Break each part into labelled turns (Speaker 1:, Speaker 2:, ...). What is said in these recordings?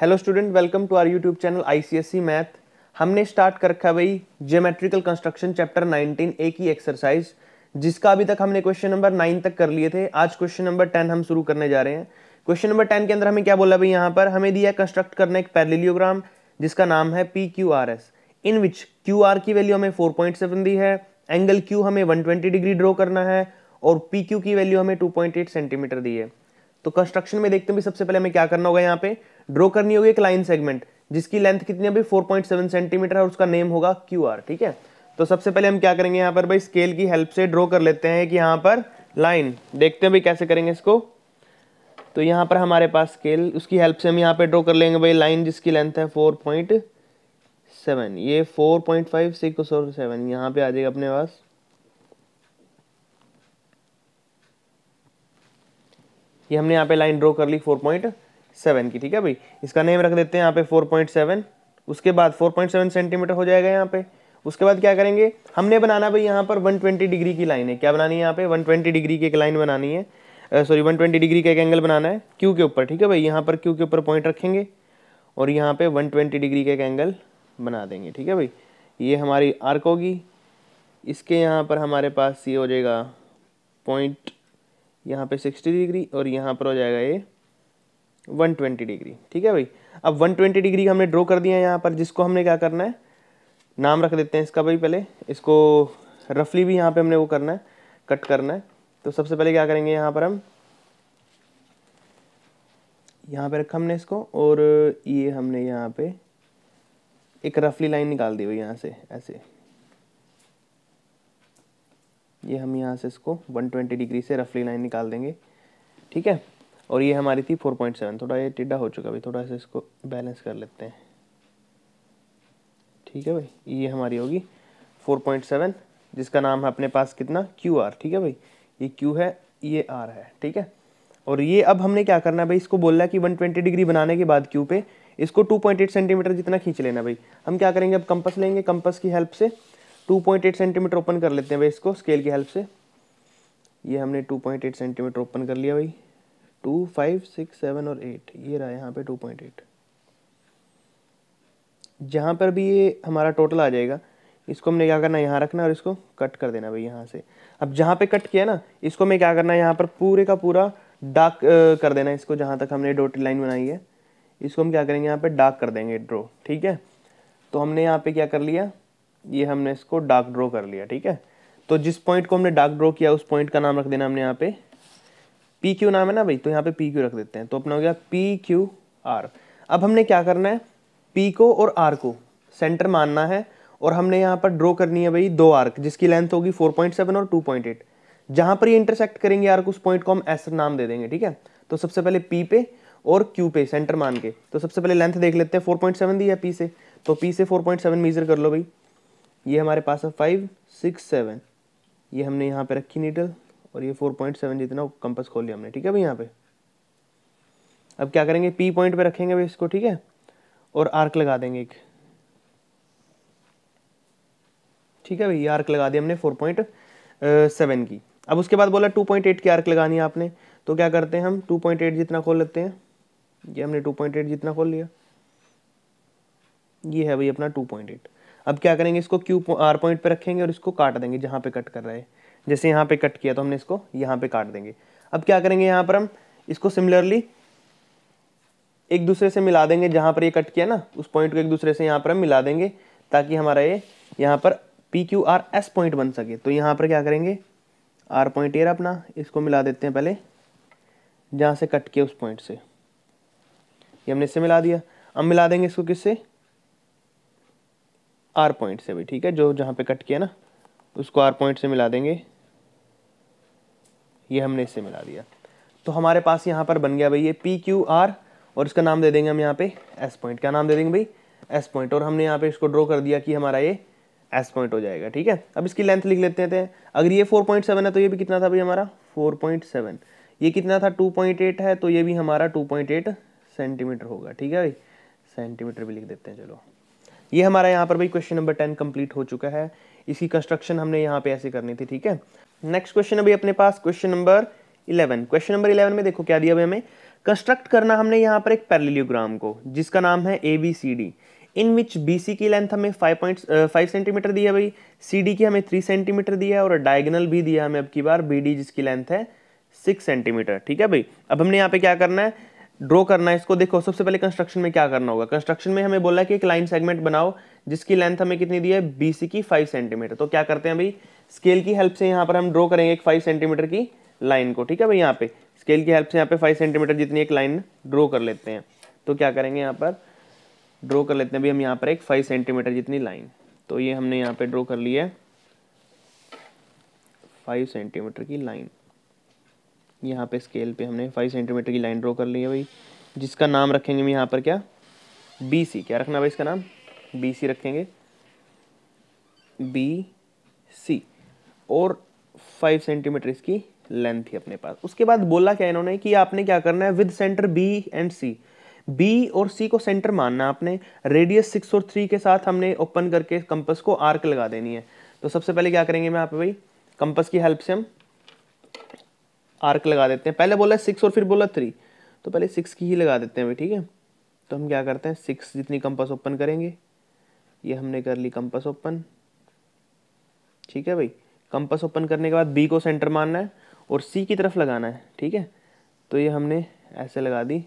Speaker 1: hello student welcome to our YouTube channel ICSC math हमने start कर रखा भाई ज्योमेट्रिकल कंस्ट्रक्शन चैप्टर 19 ए की एक्सरसाइज जिसका अभी तक हमने क्वेश्चन नंबर नाइन तक कर लिए थे आज क्वेश्चन नंबर टेन हम शुरू करने जा रहे हैं क्वेश्चन नंबर टेन के अंदर हमें क्या बोला भाई यहाँ पर हमें दिया कंस्ट्रक्ट करना एक पैरलियोग्राम जिसका नाम है P Q R S in which Q R की वैल्यू हमें फोर पॉइंट सेवन दी है एंगल क्यू हमें वन ट्वेंटी डिग्री ड्रॉ करना है और पी क्यू की वैल्यू हमें टू पॉइंट एट सेंटीमीटर दी है तो कंस्ट्रक्शन में देखते हैं सबसे पहले हमें क्या करना होगा यहाँ पे ड्रॉ करनी होगी एक लाइन सेगमेंट जिसकी लेंथ कितनी अभी 4.7 सेंटीमीटर है उसका नेम होगा क्यू ठीक है तो सबसे पहले हम क्या करेंगे यहाँ पर भाई स्केल की हेल्प से ड्रॉ कर लेते हैं कि यहाँ पर लाइन देखते हैं भाई कैसे करेंगे इसको तो यहाँ पर हमारे पास स्केल उसकी हेल्प से हम यहाँ पर ड्रॉ कर लेंगे भाई लाइन जिसकी लेंथ है फोर पॉइंट सेवन ये फोर पॉइंट फाइव सिक्स और सेवन यहाँ पे आ जाएगा अपने पास ये हमने यहाँ पे लाइन ड्रॉ कर ली फोर पॉइंट सेवन की ठीक है भाई इसका नेम रख देते हैं यहाँ पे फोर पॉइंट सेवन उसके बाद फोर पॉइंट सेवन सेंटीमीटर हो जाएगा यहाँ पे उसके बाद क्या करेंगे हमने बनाना भाई यहाँ पर वन ट्वेंटी डिग्री की लाइन है क्या बनानी है यहाँ पे वन ट्वेंटी डिग्री की एक लाइन बनानी है सॉरी वन ट्वेंटी डिग्री का एक एंगल बनाना है क्यू के ऊपर ठीक है भाई यहाँ पर क्यू के ऊपर पॉइंट रखेंगे और यहाँ पे वन ट्वेंटी डिग्री का एक एंगल बना देंगे ठीक है भाई ये हमारी आर्क होगी इसके यहाँ पर हमारे पास ये हो जाएगा पॉइंट यहाँ पे सिक्सटी डिग्री और यहाँ पर हो जाएगा ये 120 डिग्री ठीक है भाई अब 120 डिग्री हमने ड्रॉ कर दिया है यहाँ पर जिसको हमने क्या करना है नाम रख देते हैं इसका भाई पहले इसको रफली भी यहाँ पे हमने वो करना है कट करना है तो सबसे पहले क्या करेंगे यहाँ पर हम यहाँ पे रखा हमने इसको और ये हमने यहाँ पे एक रफली लाइन निकाल दी भाई यहाँ से ऐसे ये हम यहाँ से इसको 120 डिग्री से रफली लाइन निकाल देंगे ठीक है और ये हमारी थी 4.7 थोड़ा ये टिड्डा हो चुका भाई थोड़ा सा इसको बैलेंस कर लेते हैं ठीक है भाई ये हमारी होगी 4.7 जिसका नाम है अपने पास कितना क्यू आर ठीक है भाई ये क्यू है ये आर है ठीक है और ये अब हमने क्या करना है भाई इसको बोलना है कि ट्वेंटी डिग्री बनाने के बाद क्यू पे इसको 2.8 सेंटीमीटर जितना खींच लेना भाई हम क्या करेंगे अब कंपस लेंगे कंपस की हेल्प से 2.8 सेंटीमीटर ओपन कर लेते हैं भाई इसको स्केल की हेल्प से ये हमने 2.8 सेंटीमीटर ओपन कर लिया भाई टू फाइव सिक्स सेवन और एट ये रहा यहाँ पे टू पॉइंट एट जहाँ पर भी ये हमारा टोटल आ जाएगा इसको हमने क्या करना यहाँ रखना और इसको कट कर देना भाई यहाँ से अब जहाँ पे कट किया ना इसको हमें क्या करना है यहाँ पर पूरे का पूरा डार्क कर देना इसको जहाँ तक हमने डोटी लाइन बनाई है इसको हम क्या करेंगे यहाँ पे डार्क कर देंगे ड्रो ठीक है तो हमने यहाँ पे क्या कर लिया ये हमने इसको डार्क ड्रॉ कर लिया ठीक है तो जिस पॉइंट को हमने डार्क ड्रॉ किया उस पॉइंट का नाम रख देना हमने यहाँ पे पी क्यू नाम है ना भाई तो यहाँ पे पी क्यू रख देते हैं तो अपना हो गया पी क्यू आर अब हमने क्या करना है पी को और आर को सेंटर मानना है और हमने यहाँ पर ड्रॉ करनी है भाई दो आर्क जिसकी लेंथ होगी 4.7 और 2.8 जहाँ पर ये इंटरसेक्ट करेंगे आर्क उस पॉइंट को हम एस नाम दे देंगे ठीक है तो सबसे पहले पी पे और क्यू पे सेंटर मान के तो सबसे पहले लेंथ देख लेते हैं फोर पॉइंट सेवन दिया पी से तो पी से फोर पॉइंट सेवन मीज़र कर लो भाई ये हमारे पास है फाइव सिक्स सेवन ये हमने यहाँ पे रखी नीडल और ये 4.7 जितना कंपस खोल लिया हमने ठीक है भाई यहाँ पे अब क्या करेंगे पी पॉइंट पे रखेंगे भाई इसको ठीक है और आर्क लगा देंगे एक ठीक है भाई आर्क लगा दिया हमने फोर पॉइंट सेवन की अब उसके बाद बोला टू पॉइंट एट की आर्क लगानी है आपने तो क्या करते हैं हम टू पॉइंट एट जितना खोल लेते हैं ये हमने टू पॉइंट एट जितना खोल लिया ये है भाई अपना टू पॉइंट एट अब क्या करेंगे इसको क्यू आर पॉइंट पे रखेंगे और इसको काट देंगे जहाँ पे कट कर रहे हैं जैसे यहाँ पे कट किया तो हमने इसको यहाँ पे काट देंगे अब क्या करेंगे यहाँ पर हम इसको सिमिलरली एक दूसरे से मिला देंगे जहाँ पर ये कट किया ना उस पॉइंट को एक दूसरे से यहाँ पर हम मिला देंगे ताकि हमारा ये यहाँ पर P Q R S point बन सके तो यहाँ पर क्या करेंगे आर पॉइंट ये अपना इसको मिला देते हैं पहले जहाँ से कट किया उस पॉइंट से ये हमने इससे मिला दिया अब मिला देंगे इसको किससे आर पॉइंट से भी ठीक है जो जहाँ पे कट किया ना उसको आर पॉइंट से मिला देंगे ये हमने इससे मिला दिया तो हमारे पास यहाँ पर बन गया भाई ये पी क्यू आर और इसका नाम दे देंगे हम यहाँ पे एस पॉइंट क्या नाम दे देंगे भाई एस पॉइंट और हमने यहाँ पे इसको ड्रॉ कर दिया कि हमारा ये एस पॉइंट हो जाएगा ठीक है अब इसकी लेंथ लिख लेते हैं तो अगर ये फोर पॉइंट सेवन है तो ये भी कितना था भाई हमारा फोर पॉइंट सेवन ये कितना था टू पॉइंट एट है तो ये भी हमारा टू पॉइंट एट सेंटीमीटर होगा ठीक है भाई सेंटीमीटर भी लिख देते हैं चलो ये हमारा यहाँ पर भाई क्वेश्चन नंबर टेन कंप्लीट हो चुका है इसकी कंस्ट्रक्शन हमने यहाँ पे ऐसे करनी थी ठीक है नेक्स्ट क्वेश्चन अभी अपने पास question number eleven question number eleven में देखो क्या दिया हुआ हमें कंस्ट्रक्ट करना हमने यहाँ पर एक पैरेललोग्राम को जिसका नाम है A B C D in which B C की लेंथ हमें फाइव पॉइंट फाइव सेंटीमीटर दिया भाई सी डी की हमें थ्री सेंटीमीटर दिया और डायगनल भी दिया हमें अब की बार बी डी जिसकी लेंथ है सिक्स सेंटीमीटर ठीक है भाई अब हमने यहाँ पे क्या करना है ड्रॉ करना है इसको देखो सबसे पहले कंस्ट्रक्शन में क्या करना होगा कंस्ट्रक्शन में हमें बोला है कि एक लाइन सेगमेंट बनाओ जिसकी लेंथ हमें कितनी दी है बी सी की फाइव सेंटीमीटर तो क्या करते हैं भाई स्केल की हेल्प से यहाँ पर हम ड्रॉ करेंगे एक फाइव सेंटीमीटर की लाइन को ठीक है भाई यहाँ पे स्केल की हेल्प से यहाँ पे फाइव सेंटीमीटर जितनी एक लाइन ड्रॉ कर लेते हैं तो क्या करेंगे यहाँ पर ड्रॉ कर लेते हैं भाई हम यहाँ पर एक फाइव सेंटीमीटर जितनी लाइन तो ये हमने यहाँ पे ड्रॉ कर लिया है फाइव सेंटीमीटर की लाइन यहाँ पे स्केल पे हमने फाइव सेंटीमीटर की लाइन ड्रॉ कर ली है भाई जिसका नाम रखेंगे हम यहाँ पर क्या बी सी क्या रखना भाई इसका नाम बी सी रखेंगे बी सी और फाइव सेंटीमीटर इसकी लेंथ थी अपने पास उसके बाद बोला क्या इन्होंने कि आपने क्या करना है with centre B and C B और सी को सेंटर मानना आपने रेडियस सिक्स और थ्री के साथ हमने ओपन करके कंपस को आर्क लगा देनी है तो सबसे पहले क्या करेंगे मैं आप भाई कंपस की हेल्प से हम आर्क लगा देते हैं पहले बोला सिक्स और फिर बोला थ्री तो पहले सिक्स की ही लगा देते हैं भाई ठीक है तो हम क्या करते हैं सिक्स जितनी कंपस ओपन करेंगे ये हमने कर ली कंपस ओपन ठीक है भाई कंपस ओपन करने के बाद बी को सेंटर मानना है और सी की तरफ लगाना है ठीक है तो ये हमने ऐसे लगा दी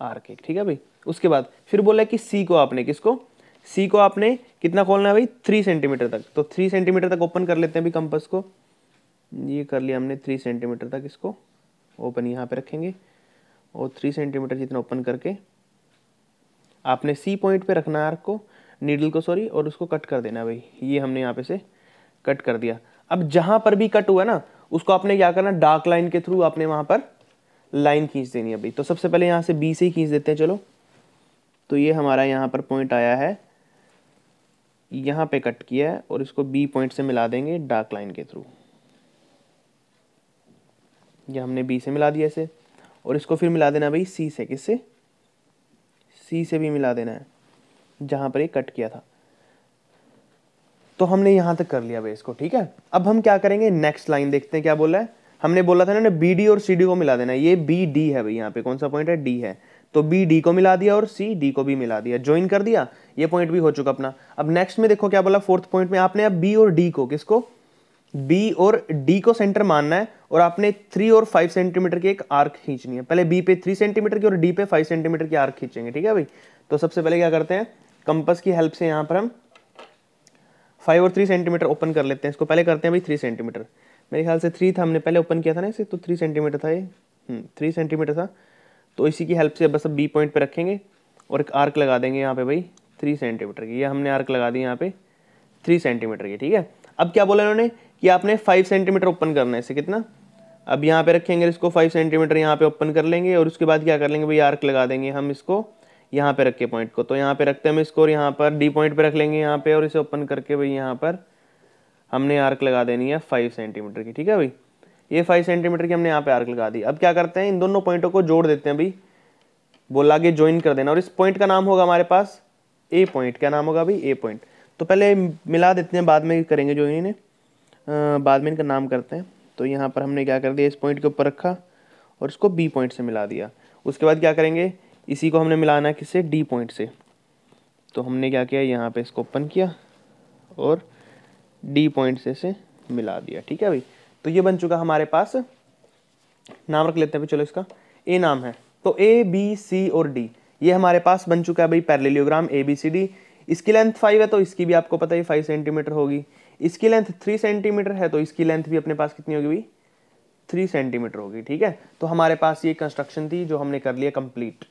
Speaker 1: आर के ठीक है भाई उसके बाद फिर बोला कि सी को आपने किसको सी को आपने कितना खोलना है भाई थ्री सेंटीमीटर तक तो थ्री सेंटीमीटर तक ओपन कर लेते हैं अभी कंपस को ये कर लिया हमने थ्री सेंटीमीटर तक इसको ओपन यहाँ पे रखेंगे और थ्री सेंटीमीटर जितना ओपन करके आपने सी पॉइंट पे रखना है आर्क को नीडल को सॉरी और उसको कट कर देना भाई ये हमने यहाँ पे से कट कर दिया अब जहां पर भी कट हुआ ना उसको आपने क्या करना डार्क लाइन के थ्रू आपने वहां पर लाइन खींच देनी है अभी तो सबसे पहले यहां से बी से ही खींच देते हैं चलो तो ये हमारा यहां पर पॉइंट आया है यहां पे कट किया है और इसको बी पॉइंट से मिला देंगे डार्क लाइन के थ्रू ये हमने बी से मिला दिया इसे और इसको फिर मिला देना भाई सी से किससे सी से भी मिला देना है जहां पर ये कट किया था तो हमने यहां तक कर लिया बेस को ठीक है अब हम क्या करेंगे नेक्स्ट लाइन देखते हैं क्या बोला है हमने बोला था ना बी डी और सी डी को मिला देना ये बी डी है भाई यहाँ पे कौन सा पॉइंट है डी है तो बी डी को मिला दिया और सी डी को भी मिला दिया ज्वाइन कर दिया ये पॉइंट भी हो चुका अपना अब नेक्स्ट में देखो क्या बोला फोर्थ पॉइंट में आपने अब बी और डी को किसको बी और डी को सेंटर मानना है और आपने थ्री और फाइव सेंटीमीटर की एक आर्क खींचनी है पहले बी पे थ्री सेंटीमीटर की और डी पे फाइव सेंटीमीटर की आर्क खींचेंगे ठीक है भाई तो सबसे पहले क्या करते हैं कंपस की हेल्प से यहाँ पर हम फाइव और थ्री सेंटीमीटर ओपन कर लेते हैं इसको पहले करते हैं भाई थ्री सेंटीमीटर मेरे ख्याल से थ्री था हमने पहले ओपन किया था ना इसे तो थ्री सेंटीमीटर था ये थ्री हम्म, सेंटीमीटर था तो इसी की हेल्प से बस अब बी पॉइंट पे रखेंगे और एक आर्क लगा देंगे यहाँ पे भाई थ्री सेंटीमीटर की ये हमने आर्क लगा दी यहाँ पे थ्री सेंटीमीटर की ठीक है अब क्या बोला इन्होंने कि आपने फाइव सेंटीमीटर ओपन करना है इसे कितना अब यहाँ पे रखेंगे इसको फाइव सेंटीमीटर यहाँ पे ओपन कर लेंगे और उसके बाद क्या कर लेंगे भाई आर्क लगा देंगे हम इसको यहाँ पे रखे पॉइंट को तो यहाँ पे रखते हैं हम इसको यहाँ पर डी पॉइंट पे रख लेंगे यहाँ पे और इसे ओपन करके भाई यहाँ पर हमने आर्क लगा देनी है फाइव सेंटीमीटर की ठीक है भाई ये फाइव सेंटीमीटर की हमने यहाँ पे आर्क लगा दी अब क्या करते हैं इन दोनों पॉइंटों को जोड़ देते हैं भाई बोला कि ज्वाइन कर देना और इस पॉइंट का नाम होगा हमारे पास ए पॉइंट क्या नाम होगा भाई ए पॉइंट तो पहले मिला देते हैं बाद में करेंगे जो इन्हें बाद में इनका नाम करते हैं तो यहाँ पर हमने क्या कर दिया इस पॉइंट के ऊपर रखा और इसको बी पॉइंट से मिला दिया उसके बाद क्या करेंगे इसी को हमने मिलाना है किससे डी पॉइंट से तो हमने क्या किया यहाँ पे इसको ओपन किया और डी पॉइंट से इसे मिला दिया ठीक है भाई तो ये बन चुका हमारे पास नाम रख लेते हैं चलो इसका ए नाम है तो ए बी सी और डी ये हमारे पास बन चुका है भाई parallelogram A B C D इसकी लेंथ फाइव है तो इसकी भी आपको पता ही फाइव सेंटीमीटर होगी इसकी लेंथ थ्री सेंटीमीटर है तो इसकी लेंथ भी अपने पास कितनी होगी भाई थ्री सेंटीमीटर होगी ठीक है तो हमारे पास ये कंस्ट्रक्शन थी जो हमने कर लिया कंप्लीट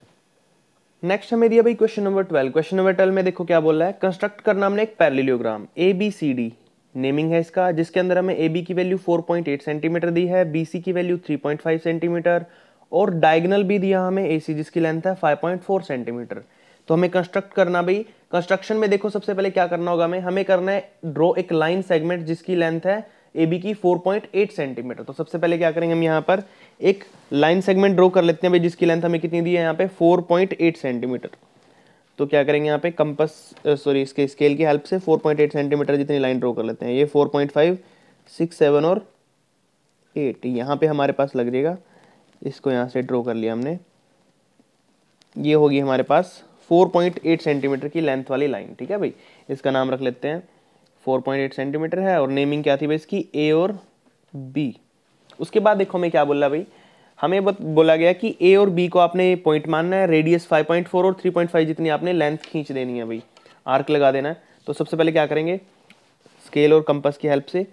Speaker 1: नेक्स्ट हमें दिया भाई question number twelve question number twelve में देखो क्या बोल रहा है कंस्ट्रक्ट करना हमने एक parallelogram A B C D naming है इसका जिसके अंदर हमें ए बी की वैल्यू 4.8 सेंटीमीटर दी है बी सी की वैल्यू 3.5 सेंटीमीटर और डायगनल भी दिया हमें ए सी जिसकी लेंथ है 5.4 सेंटीमीटर तो हमें कंस्ट्रक्ट करना भाई कंस्ट्रक्शन में देखो सबसे पहले क्या करना होगा हमें हमें करना है ड्रॉ एक लाइन सेगमेंट जिसकी लेंथ है ए बी की 4.8 सेंटीमीटर तो सबसे पहले क्या करेंगे हम यहाँ पर एक लाइन सेगमेंट ड्रॉ कर लेते हैं भाई जिसकी लेंथ हमें कितनी दी है यहाँ पे 4.8 सेंटीमीटर तो क्या करेंगे यहाँ पे कंपस सॉरी इसके स्केल की हेल्प से 4.8 सेंटीमीटर जितनी लाइन ड्रॉ कर लेते हैं ये 4.5 6 7 और 8 यहाँ पे हमारे पास लग जाएगा इसको यहाँ से ड्रॉ कर लिया हमने ये होगी हमारे पास फोर सेंटीमीटर की लेंथ वाली लाइन ठीक है भाई इसका नाम रख लेते हैं 4.8 सेंटीमीटर है और नेमिंग क्या थी भाई इसकी ए और बी उसके बाद देखो मैं क्या बोला भाई हमें बोला गया कि ए और बी को आपने पॉइंट मानना है रेडियस 5.4 और 3.5 जितनी आपने लेंथ खींच देनी है भाई आर्क लगा देना है तो सबसे पहले क्या करेंगे स्केल और कंपस की हेल्प से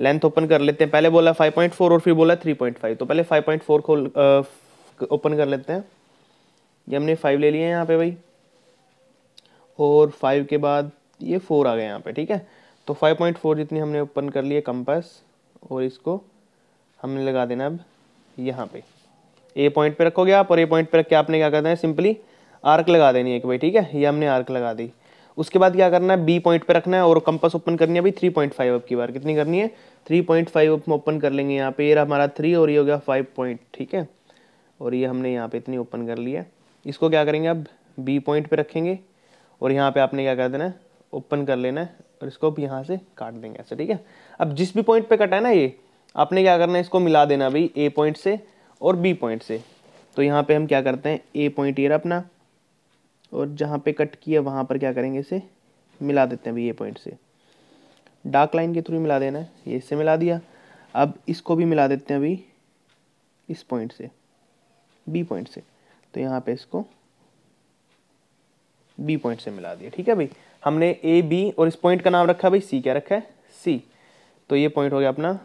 Speaker 1: लेंथ ओपन कर लेते हैं पहले बोला 5.4 और फिर बोला 3.5 तो पहले 5.4 खोल ओपन कर लेते हैं ये हमने फाइव ले लिया है यहाँ पे भाई और फाइव के बाद ये फोर आ गए यहाँ पे ठीक है तो फोर जितनी हमने ओपन कर लिया कंपस और इसको हमने लगा देना अब यहाँ पे ए पॉइंट पे रखोगे आप और ए पॉइंट पे रख के आपने क्या करना है सिंपली आर्क लगा देनी है कि भाई ठीक है ये हमने आर्क लगा दी उसके बाद क्या करना है बी पॉइंट पे रखना है और कंपस ओपन करनी है अभी थ्री पॉइंट फाइव अप की बार कितनी करनी है three point five up open कर लेंगे यहाँ पे ये हमारा थ्री और ये हो गया फाइव पॉइंट ठीक है और ये हमने यहाँ पे इतनी ओपन कर ली है इसको क्या करेंगे अब बी पॉइंट पे रखेंगे और यहाँ पे आपने क्या कर देना है ओपन कर लेना है और इसको अब यहाँ से काट देंगे ऐसे ठीक है अब जिस भी पॉइंट पे कटा है ना ये आपने क्या करना है इसको मिला देना भाई ए पॉइंट से और बी पॉइंट से तो यहाँ पे हम क्या करते हैं ए पॉइंट ये अपना और जहाँ पे कट किया वहाँ पर क्या करेंगे इसे मिला देते हैं भाई ए पॉइंट से डार्क लाइन के थ्रू मिला देना है ये इससे मिला दिया अब इसको भी मिला देते हैं अभी इस पॉइंट से बी पॉइंट से तो यहाँ पे इसको बी पॉइंट से मिला दिया ठीक है भाई हमने ए बी और इस पॉइंट का नाम रखा भाई सी क्या रखा है सी तो ये पॉइंट हो गया अपना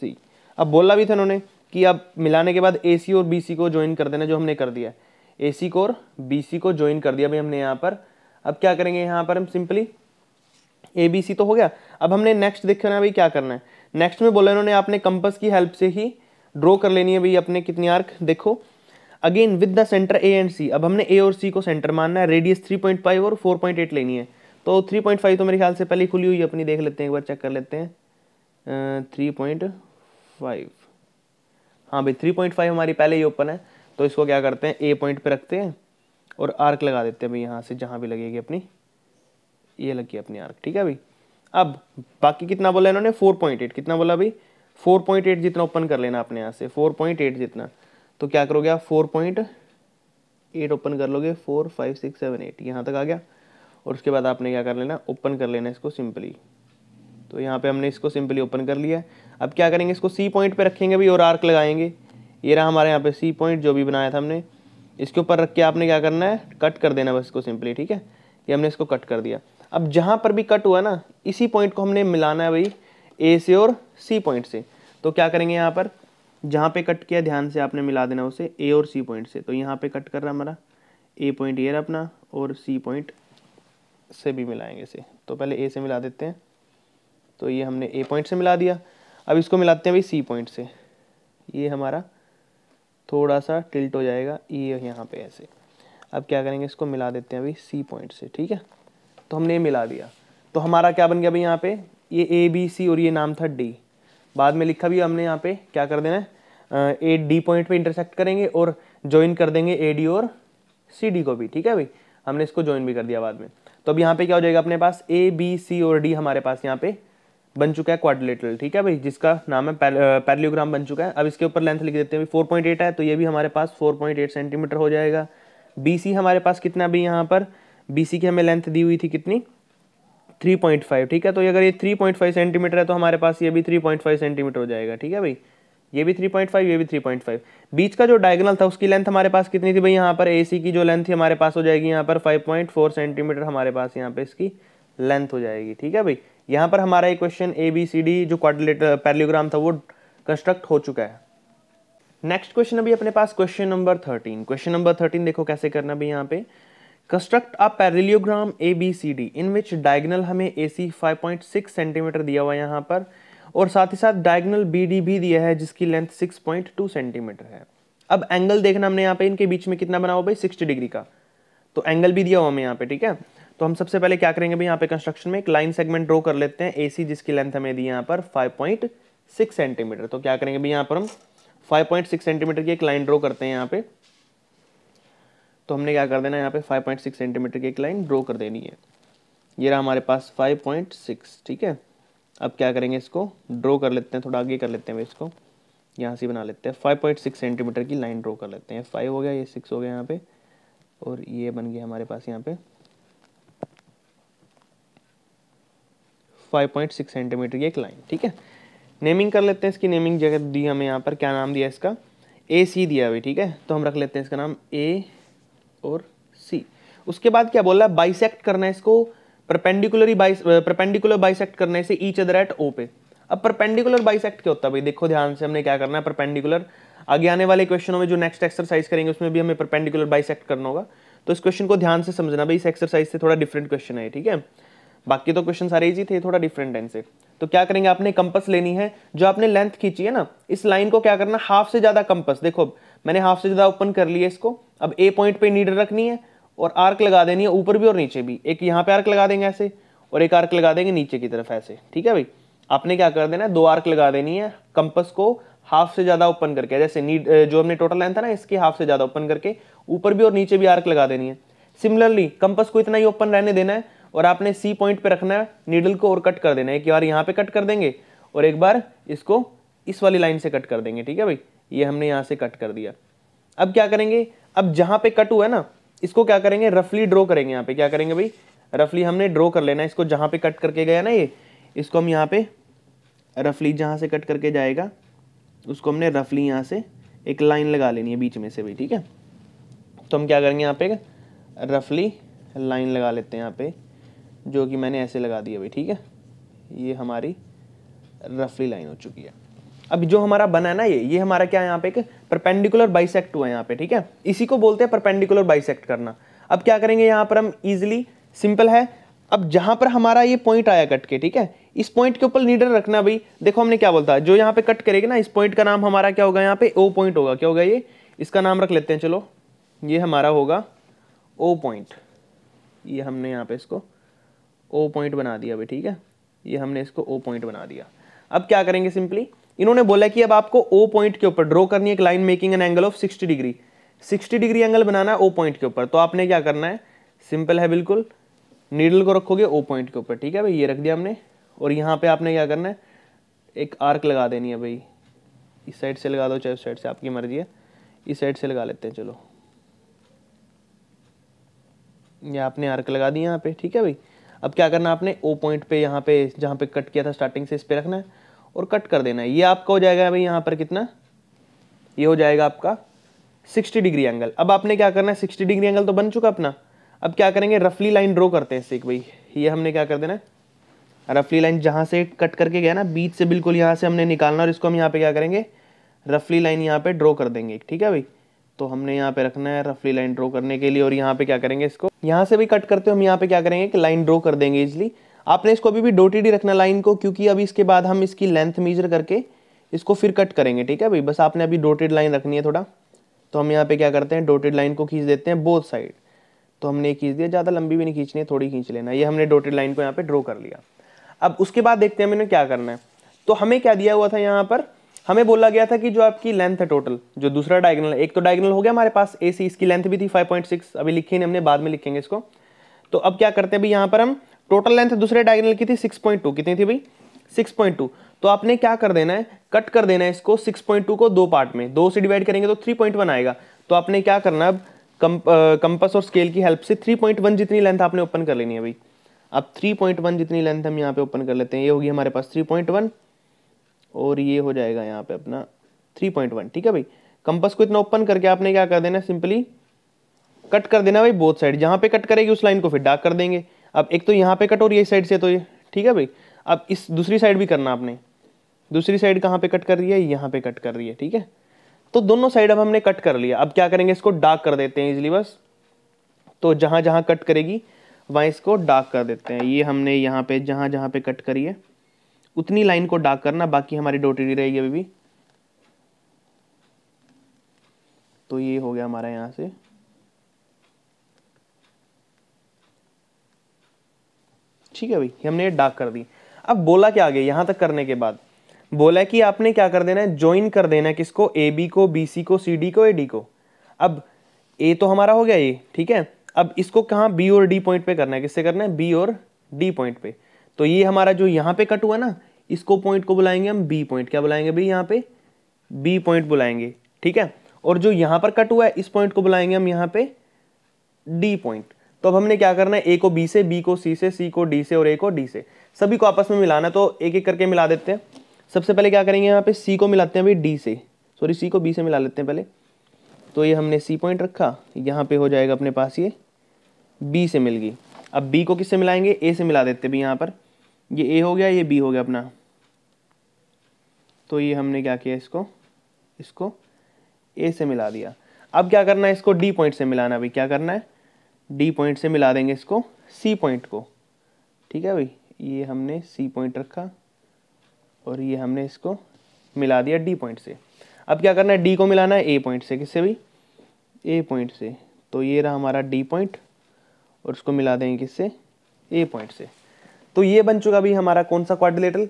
Speaker 1: सी अब बोला भी था उन्होंने कि अब मिलाने के बाद ए सी और बी सी को ज्वाइन कर देना जो हमने कर दिया ए सी को और बी सी को ज्वाइन कर दिया भाई हमने यहाँ पर अब क्या करेंगे यहाँ पर हम सिंपली ए बी सी तो हो गया अब हमने नेक्स्ट देखना भाई क्या करना है नेक्स्ट में बोला इन्होंने आपने कंपस की हेल्प से ही ड्रॉ कर लेनी है भाई अपने कितनी आर्क देखो again with the centre A and C अब हमने ए और सी को सेंटर मानना है रेडियस 3.5 और 4.8 लेनी है तो 3.5 तो मेरे ख्याल से पहले खुली हुई अपनी देख लेते हैं एक बार चेक कर लेते हैं थ्री पॉइंट फाइव हाँ भाई थ्री पॉइंट फाइव हमारी पहले ही ओपन है तो इसको क्या करते हैं ए पॉइंट पे रखते हैं और आर्क लगा देते हैं भाई यहाँ से जहाँ भी लगेगी अपनी ये लगी अपनी आर्क ठीक है भाई अब बाकी कितना बोला इन्होंने फोर पॉइंट एट कितना बोला भाई फोर पॉइंट एट जितना ओपन कर लेना अपने यहाँ से फोर पॉइंट एट जितना तो क्या करोगे आप फोर पॉइंट एट ओपन कर लोगे four five six seven eight यहाँ तक आ गया और उसके बाद आपने क्या कर लेना ओपन कर लेना इसको सिंपली तो यहाँ पे हमने इसको सिंपली ओपन कर लिया अब क्या करेंगे इसको सी पॉइंट पे रखेंगे भी और आर्क लगाएंगे ये रहा हमारे यहाँ पे सी पॉइंट जो भी बनाया था हमने इसके ऊपर रख के आपने क्या करना है कट कर देना बस इसको सिंपली ठीक है ये हमने इसको कट कर दिया अब जहाँ पर भी कट हुआ ना इसी पॉइंट को हमने मिलाना है भाई ए से और सी पॉइंट से तो क्या करेंगे यहाँ पर जहाँ पे कट किया ध्यान से आपने मिला देना उसे ए और सी पॉइंट से तो यहाँ पे कट कर रहा हमारा ए पॉइंट ये रहा अपना और सी पॉइंट से भी मिलाएंगे इसे तो पहले ए से मिला देते हैं तो ये हमने ए पॉइंट से मिला दिया अब इसको मिलाते हैं भाई सी पॉइंट से ये हमारा थोड़ा सा टिल्ट हो जाएगा ये यहाँ पे ऐसे अब क्या करेंगे इसको मिला देते हैं अभी सी पॉइंट से ठीक है तो हमने ये मिला दिया तो हमारा क्या बन गया भाई यहाँ पे ये ए बी सी और ये नाम था डी बाद में लिखा भी हमने यहाँ पे क्या कर देना है ए डी पॉइंट पे इंटरसेक्ट करेंगे और ज्वाइन कर देंगे ए डी और सी डी को भी ठीक है भाई हमने इसको ज्वाइन भी कर दिया बाद में तो अब यहाँ पे क्या हो जाएगा अपने पास ए बी सी और डी हमारे पास यहाँ पे बन चुका है क्वाड्रिलेटरल ठीक है भाई जिसका नाम है पैरलियोग्राम बन चुका है अब इसके ऊपर लेंथ लिख देते हैं फोर पॉइंट एट है तो ये भी हमारे पास फोर पॉइंट एट सेंटीमीटर हो जाएगा बी सी हमारे पास कितना भी यहाँ पर बी सी की हमें लेंथ दी हुई थी कितनी थ्री पॉइंट फाइव ठीक है तो अगर ये थ्री पॉइंट फाइव सेंटीमीटर है तो हमारे पास ये भी थ्री पॉइंट फाइव सेंटीमीटर हो जाएगा ठीक है भाई ये भी थ्री पॉइंट फाइव ये भी थ्री पॉइंट फाइव बीच का जो डायगनल था उसकी लेंथ हमारे पास कितनी थी भाई यहाँ पर ए सी की जो लेंथ थी हमारे पास हो जाएगी यहाँ पर फाइव पॉइंट फोर सेंटीमीटर हमारे पास यहाँ पे इसकी लेंथ हो जाएगी ठीक है भाई यहाँ पर हमारा ये question A B C D जो क्वाड्रिलेटर पैरलोग्राम uh, था वो कंस्ट्रक्ट हो चुका है नेक्स्ट क्वेश्चन अभी अपने पास question number thirteen question number thirteen देखो कैसे करना भाई यहाँ पे construct a parallelogram A B C D in which diagonal हमें A C five point six centimetre दिया हुआ है यहाँ पर और साथ ही साथ डायगनल बी डी भी दिया है जिसकी length six point two centimetre है अब एंगल देखना हमने यहाँ पे इनके बीच में कितना बना हुआ भाई सिक्सटी डिग्री का तो एंगल भी दिया हुआ हमें यहाँ पे ठीक है तो हम सबसे पहले क्या करेंगे भाई यहाँ पे कंस्ट्रक्शन में एक लाइन सेगमेंट ड्रॉ कर लेते हैं एसी जिसकी लेंथ हमें दी यहाँ पर 5.6 सेंटीमीटर तो क्या करेंगे भाई यहाँ पर हम 5.6 सेंटीमीटर की एक लाइन ड्रॉ करते हैं यहाँ पे तो हमने क्या कर देना यहाँ पे 5.6 सेंटीमीटर की एक लाइन ड्रॉ कर देनी है ये रहा हमारे पास 5.6 ठीक है अब क्या करेंगे इसको ड्रो कर लेते हैं थोड़ा आगे कर लेते हैं इसको यहाँ से बना लेते हैं सिक्स सेंटीमीटर की लाइन ड्रॉ कर लेते हैं फाइव हो गया ये सिक्स हो गया यहाँ पे और ये बन गया हमारे पास यहाँ पे 5.6 सेंटीमीटर की एक लाइन ठीक है नेमिंग कर लेते हैं इसकी नेमिंग जगह दी हमें यहाँ पर क्या नाम दिया इसका ए सी दिया हुआ ठीक है तो हम रख लेते हैं इसका नाम ए और सी उसके बाद क्या बोल रहा है बाइसेक्ट करना है इसको परपेंडिकुलरी बाइस परपेंडिकुलर बाइसेक्ट करना है इसे ईच अदर एट ओ पे अब परपेंडिकुलर बाइसेक्ट क्या होता है भाई देखो ध्यान से हमने क्या करना है परपेंडिकुलर आगे आने वाले क्वेश्चनों में जो नेक्स्ट एक्सरसाइज करेंगे उसमें भी हमें परपेंडिकुलर बाइसेक्ट करना होगा तो इस क्वेश्चन को ध्यान से समझना भाई इस एक्सरसाइज से थोड़ा डिफरेंट क्वेश्चन है ठीक है बाकी तो क्वेश्चन सारे इजी थे थोड़ा डिफरेंट टाइम इनसे तो क्या करेंगे आपने कंपस लेनी है जो आपने लेंथ खींची है ना इस लाइन को क्या करना हाफ से ज़्यादा कंपस देखो मैंने हाफ से ज़्यादा ओपन कर लिया इसको अब ए पॉइंट पे नीडर रखनी है और आर्क लगा देनी है ऊपर भी और नीचे भी एक यहाँ पे आर्क लगा देंगे ऐसे और एक आर्क लगा देंगे नीचे की तरफ ऐसे ठीक है भाई आपने क्या कर देना है दो आर्क लगा देनी है कंपस को हाफ से ज़्यादा ओपन करके जैसे नीड जो हमने टोटल लेंथ है ना इसकी हाफ से ज़्यादा ओपन करके ऊपर भी और नीचे भी आर्क लगा देनी है सिमिलरली कंपस को इतना ही ओपन रहने देना है और आपने सी पॉइंट पे रखना है नीडल को और कट कर देना है एक बार यहाँ पे कट कर देंगे और एक बार इसको इस वाली लाइन से कट कर देंगे ठीक है भाई ये हमने यहाँ से कट कर दिया अब क्या करेंगे अब जहाँ पे कट हुआ है ना इसको क्या करेंगे रफली ड्रॉ करेंगे यहाँ पे क्या करेंगे भाई रफली हमने ड्रॉ कर लेना इसको जहाँ पे कट करके गया ना ये इसको हम यहाँ पे रफली जहाँ से कट करके जाएगा उसको हमने रफली यहाँ से एक लाइन लगा लेनी है बीच में से भी ठीक है तो हम क्या करेंगे यहाँ पे रफली लाइन लगा लेते हैं यहाँ पे जो कि मैंने ऐसे लगा दिया अभी ठीक है ये हमारी रफली लाइन हो चुकी है अब जो हमारा बना है ना ये ये हमारा क्या है यहाँ पे एक परपेंडिकुलर बाइसेक्ट हुआ है यहाँ पे ठीक है इसी को बोलते हैं परपेंडिकुलर बाइसेक्ट करना अब क्या करेंगे यहाँ पर हम इजिली सिंपल है अब जहाँ पर हमारा ये पॉइंट आया कट के ठीक है इस पॉइंट के ऊपर नीडर रखना भाई देखो हमने क्या बोलता है जो यहाँ पे कट करेगा ना इस पॉइंट का नाम हमारा क्या होगा यहाँ पे ओ पॉइंट होगा क्या होगा ये इसका नाम रख लेते हैं चलो ये हमारा होगा ओ पॉइंट ये हमने यहाँ पे इसको ओ पॉइंट बना दिया अभी ठीक है ये हमने इसको ओ पॉइंट बना दिया अब क्या करेंगे सिंपली इन्होंने बोला कि अब आपको ओ पॉइंट के ऊपर ड्रॉ करनी है एक line making an angle of sixty degree sixty degree angle बनाना है ओ पॉइंट के ऊपर तो आपने क्या करना है सिंपल है बिल्कुल नीडल को रखोगे ओ पॉइंट के ऊपर ठीक है भाई ये रख दिया हमने और यहाँ पे आपने क्या करना है एक आर्क लगा देनी है भाई इस साइड से लगा दो चाहे उस साइड से आपकी मर्जी है इस साइड से लगा लेते हैं चलो ये आपने आर्क लगा दी यहाँ पे ठीक है भाई अब क्या करना आपने ओ पॉइंट पे यहाँ पे जहाँ पे कट किया था स्टार्टिंग से इस पर रखना है और कट कर देना है ये आपका हो जाएगा भाई यहाँ पर कितना ये हो जाएगा आपका 60 डिग्री एंगल अब आपने क्या करना है 60 डिग्री एंगल तो बन चुका अपना अब क्या करेंगे रफली लाइन ड्रॉ करते हैं सिख भाई ये हमने क्या कर देना है रफली लाइन जहाँ से कट करके गया ना बीच से बिल्कुल यहाँ से हमने निकालना और इसको हम यहाँ पे क्या करेंगे रफली लाइन यहाँ पे ड्रॉ कर देंगे ठीक है भाई तो हमने यहाँ पे रखना है रफली लाइन ड्रॉ करने के लिए और यहाँ पे क्या करेंगे इसको यहाँ से भी कट करते हम यहाँ पे क्या करेंगे कि लाइन ड्रॉ कर देंगे इजली आपने इसको अभी भी डोटी डी रखना लाइन को क्योंकि अभी इसके बाद हम इसकी लेंथ मेजर करके इसको फिर कट करेंगे ठीक है भाई बस आपने अभी डोटेड लाइन रखनी है थोड़ा तो हम यहाँ पे क्या करते हैं डोटेड लाइन को खींच देते हैं बोथ साइड तो हमने ये खींच दिया ज़्यादा लंबी भी नहीं खींचनी है थोड़ी खींच लेना ये हमने डोटेड लाइन को यहाँ पे ड्रॉ कर लिया अब उसके बाद देखते हैं मैंने क्या करना है तो हमें क्या दिया हुआ था यहाँ पर हमें बोला गया था कि जो आपकी लेंथ है टोटल जो दूसरा डायगनल एक तो डायगनल हो गया हमारे पास ए सी इसकी लेंथ भी थी 5.6 अभी लिखी नहीं हमने बाद में लिखेंगे इसको तो अब क्या करते हैं भाई यहाँ पर हम टोटल लेंथ दूसरे डायगनल की थी 6.2 कितनी थी भाई 6.2 तो आपने क्या कर देना है कट कर देना है इसको टू को दो पार्ट में दो से डिवाइड करेंगे तो वन आएगा तो आपने क्या करना अब कंपस और स्केल की हेल्प से वन जितनी लेंथ आपने ओपन कर लेनी है भाई अब वन जितनी लेंथ हम यहाँ पे ओपन कर लेते हैं ये होगी हमारे पास वन और ये हो जाएगा यहाँ पे अपना 3.1 ठीक है भाई कंपस को इतना ओपन करके आपने क्या कर देना सिंपली कट कर देना भाई बोथ साइड जहाँ पे कट करेगी उस लाइन को फिर डार्क कर देंगे अब एक तो यहाँ पे कट और ये साइड से तो ये ठीक है भाई अब इस दूसरी साइड भी करना आपने दूसरी साइड कहाँ पे कट कर रही है यहाँ पे कट कर रही है ठीक है तो दोनों साइड अब हमने कट कर लिया अब क्या करेंगे इसको डार्क कर देते हैं इजिली बस तो जहाँ जहाँ कट करेगी वहाँ इसको डार्क कर देते हैं ये हमने यहाँ पे जहाँ जहाँ पे कट करी है उतनी लाइन को डार्क करना बाकी हमारी डॉट रहेगी अभी भी तो ये हो गया हमारा यहां से ठीक है भाई हमने डाक कर दी अब बोला क्या आगे यहां तक करने के बाद बोला कि आपने क्या कर देना है ज्वाइन कर देना है किसको ए बी को बी सी को सी डी को ए डी को अब ए तो हमारा हो गया ये ठीक है अब इसको कहाँ बी और डी पॉइंट पे करना है किससे करना है बी और डी पॉइंट पे तो ये हमारा जो यहाँ पे कट हुआ ना इसको पॉइंट को बुलाएंगे हम बी पॉइंट क्या बुलाएंगे भाई यहाँ पे बी पॉइंट बुलाएंगे ठीक है और जो यहाँ पर कट हुआ है इस पॉइंट को बुलाएंगे हम यहाँ पे डी पॉइंट तो अब हमने क्या करना है ए को बी से बी को सी से सी को डी से और ए को डी से सभी को आपस में मिलाना तो एक एक करके मिला देते हैं सबसे पहले क्या करेंगे यहाँ पे सी को मिलाते हैं भाई डी से सॉरी सी को बी से मिला लेते हैं पहले तो ये हमने सी पॉइंट रखा यहाँ पे हो जाएगा अपने पास ये बी से मिल गई अब बी को किससे मिलाएंगे ए से मिला देते भाई यहाँ पर ये ए हो गया ये बी हो गया अपना तो ये हमने क्या किया इसको इसको ए से मिला दिया अब क्या करना है इसको डी पॉइंट से मिलाना भाई क्या करना है डी पॉइंट से मिला देंगे इसको सी पॉइंट को ठीक है भाई ये हमने सी पॉइंट रखा और ये हमने इसको मिला दिया डी पॉइंट से अब क्या करना है डी को मिलाना है ए पॉइंट से किससे भी ए पॉइंट से तो ये रहा हमारा डी पॉइंट और उसको मिला देंगे किससे ए पॉइंट से तो ये बन चुका अभी हमारा कौन सा quadrilateral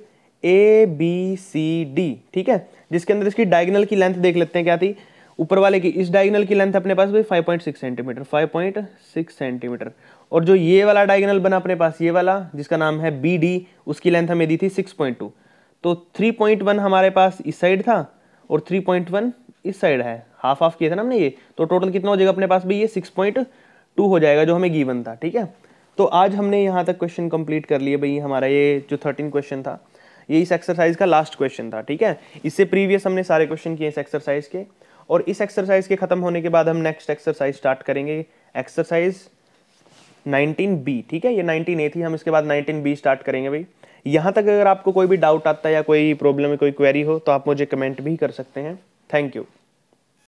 Speaker 1: A B C D ठीक है जिसके अंदर इसकी डायगनल की लेंथ देख लेते हैं क्या थी ऊपर वाले की इस डायगनल की लेंथ अपने पास भाई 5.6 सेंटीमीटर 5.6 सेंटीमीटर और जो ये वाला डायगनल बना अपने पास ये वाला जिसका नाम है बी डी उसकी लेंथ हमें दी थी 6.2 तो 3.1 हमारे पास इस साइड था और 3.1 इस साइड है हाफ हाफ किया था ना हमने ये तो टोटल कितना हो जाएगा अपने पास भाई ये 6.2 हो जाएगा जो हमें गीवन था ठीक है तो आज हमने यहाँ तक क्वेश्चन कंप्लीट कर लिए भाई हमारा ये जो थर्टीन क्वेश्चन था ये इस एक्सरसाइज का लास्ट क्वेश्चन था ठीक है इससे प्रीवियस हमने सारे क्वेश्चन किए इस एक्सरसाइज के और इस एक्सरसाइज के खत्म होने के बाद हम नेक्स्ट एक्सरसाइज स्टार्ट करेंगे एक्सरसाइज बी ठीक है ये ए थी हम इसके बाद बी स्टार्ट करेंगे भाई यहाँ तक अगर आपको कोई भी डाउट आता है या कोई प्रॉब्लम कोई क्वेरी हो तो आप मुझे कमेंट भी कर सकते हैं थैंक यू